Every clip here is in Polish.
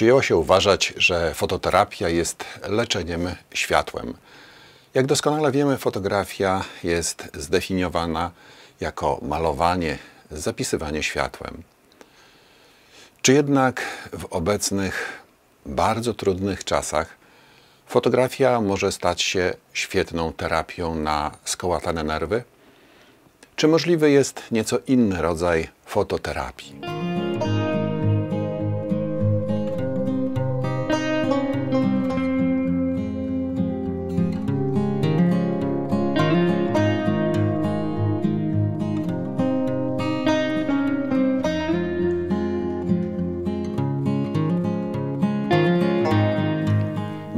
Przyjęło się uważać, że fototerapia jest leczeniem światłem. Jak doskonale wiemy, fotografia jest zdefiniowana jako malowanie, zapisywanie światłem. Czy jednak w obecnych bardzo trudnych czasach fotografia może stać się świetną terapią na skołatane nerwy? Czy możliwy jest nieco inny rodzaj fototerapii?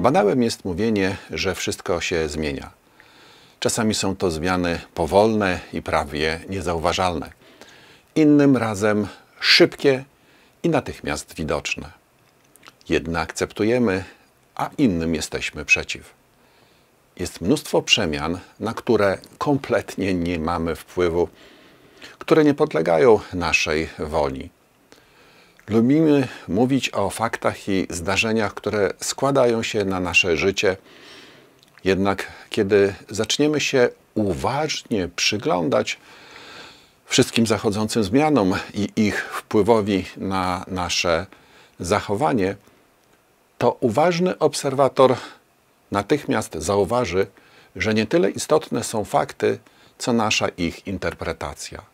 Banałem jest mówienie, że wszystko się zmienia. Czasami są to zmiany powolne i prawie niezauważalne. Innym razem szybkie i natychmiast widoczne. Jedne akceptujemy, a innym jesteśmy przeciw. Jest mnóstwo przemian, na które kompletnie nie mamy wpływu, które nie podlegają naszej woli. Lubimy mówić o faktach i zdarzeniach, które składają się na nasze życie. Jednak kiedy zaczniemy się uważnie przyglądać wszystkim zachodzącym zmianom i ich wpływowi na nasze zachowanie, to uważny obserwator natychmiast zauważy, że nie tyle istotne są fakty, co nasza ich interpretacja.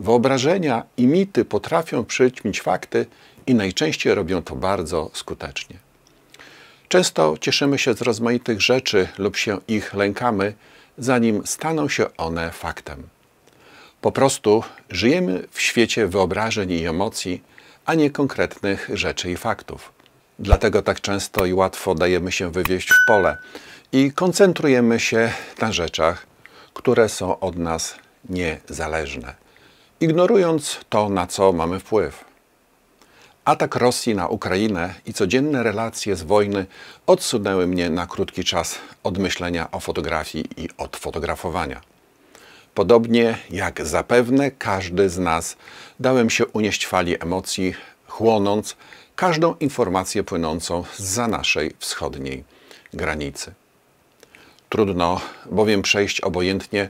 Wyobrażenia i mity potrafią przyćmić fakty i najczęściej robią to bardzo skutecznie. Często cieszymy się z rozmaitych rzeczy lub się ich lękamy, zanim staną się one faktem. Po prostu żyjemy w świecie wyobrażeń i emocji, a nie konkretnych rzeczy i faktów. Dlatego tak często i łatwo dajemy się wywieźć w pole i koncentrujemy się na rzeczach, które są od nas niezależne ignorując to, na co mamy wpływ. Atak Rosji na Ukrainę i codzienne relacje z wojny odsunęły mnie na krótki czas od myślenia o fotografii i od fotografowania. Podobnie jak zapewne każdy z nas, dałem się unieść fali emocji, chłonąc każdą informację płynącą za naszej wschodniej granicy. Trudno bowiem przejść obojętnie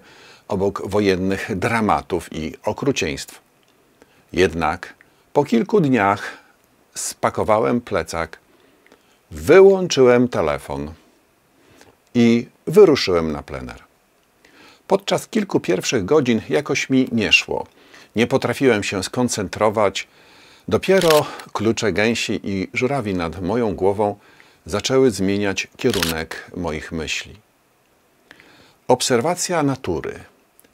obok wojennych dramatów i okrucieństw. Jednak po kilku dniach spakowałem plecak, wyłączyłem telefon i wyruszyłem na plener. Podczas kilku pierwszych godzin jakoś mi nie szło. Nie potrafiłem się skoncentrować. Dopiero klucze gęsi i żurawi nad moją głową zaczęły zmieniać kierunek moich myśli. Obserwacja natury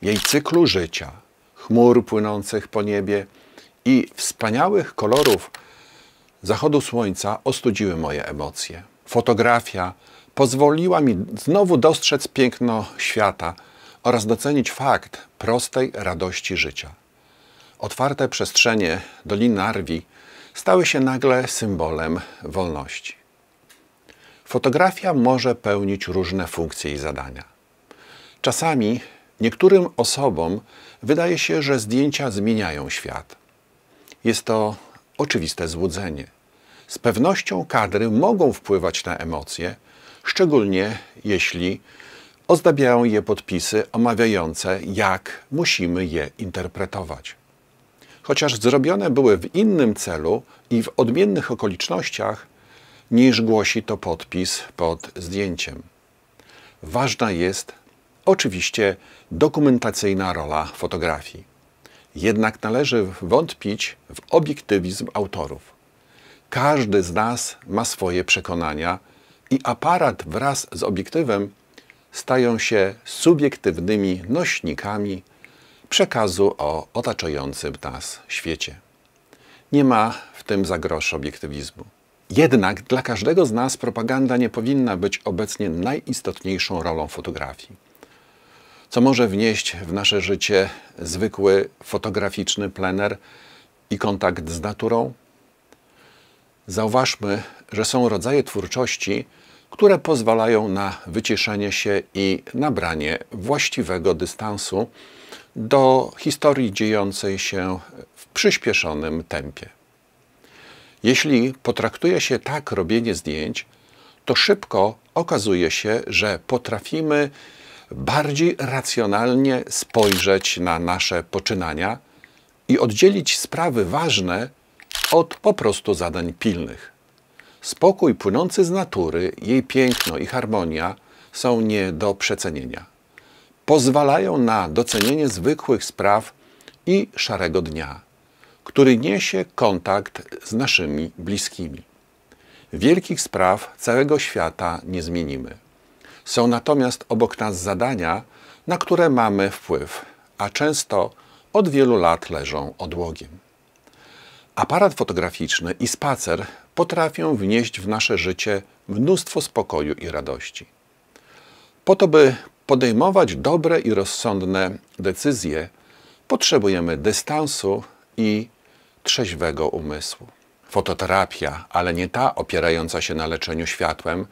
jej cyklu życia, chmur płynących po niebie i wspaniałych kolorów zachodu słońca ostudziły moje emocje. Fotografia pozwoliła mi znowu dostrzec piękno świata oraz docenić fakt prostej radości życia. Otwarte przestrzenie Doliny Narwi stały się nagle symbolem wolności. Fotografia może pełnić różne funkcje i zadania. Czasami Niektórym osobom wydaje się, że zdjęcia zmieniają świat. Jest to oczywiste złudzenie. Z pewnością kadry mogą wpływać na emocje, szczególnie jeśli ozdabiają je podpisy omawiające, jak musimy je interpretować. Chociaż zrobione były w innym celu i w odmiennych okolicznościach, niż głosi to podpis pod zdjęciem. Ważna jest Oczywiście dokumentacyjna rola fotografii. Jednak należy wątpić w obiektywizm autorów. Każdy z nas ma swoje przekonania i aparat wraz z obiektywem stają się subiektywnymi nośnikami przekazu o otaczającym nas świecie. Nie ma w tym zagrożenia obiektywizmu. Jednak dla każdego z nas propaganda nie powinna być obecnie najistotniejszą rolą fotografii co może wnieść w nasze życie zwykły fotograficzny plener i kontakt z naturą? Zauważmy, że są rodzaje twórczości, które pozwalają na wyciszenie się i nabranie właściwego dystansu do historii dziejącej się w przyspieszonym tempie. Jeśli potraktuje się tak robienie zdjęć, to szybko okazuje się, że potrafimy bardziej racjonalnie spojrzeć na nasze poczynania i oddzielić sprawy ważne od po prostu zadań pilnych. Spokój płynący z natury, jej piękno i harmonia są nie do przecenienia. Pozwalają na docenienie zwykłych spraw i szarego dnia, który niesie kontakt z naszymi bliskimi. Wielkich spraw całego świata nie zmienimy są natomiast obok nas zadania, na które mamy wpływ, a często od wielu lat leżą odłogiem. Aparat fotograficzny i spacer potrafią wnieść w nasze życie mnóstwo spokoju i radości. Po to, by podejmować dobre i rozsądne decyzje, potrzebujemy dystansu i trzeźwego umysłu. Fototerapia, ale nie ta opierająca się na leczeniu światłem,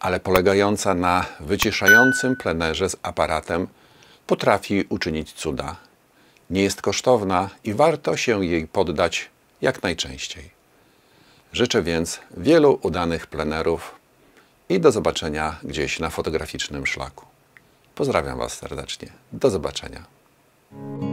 ale polegająca na wyciszającym plenerze z aparatem potrafi uczynić cuda. Nie jest kosztowna i warto się jej poddać jak najczęściej. Życzę więc wielu udanych plenerów i do zobaczenia gdzieś na fotograficznym szlaku. Pozdrawiam Was serdecznie. Do zobaczenia.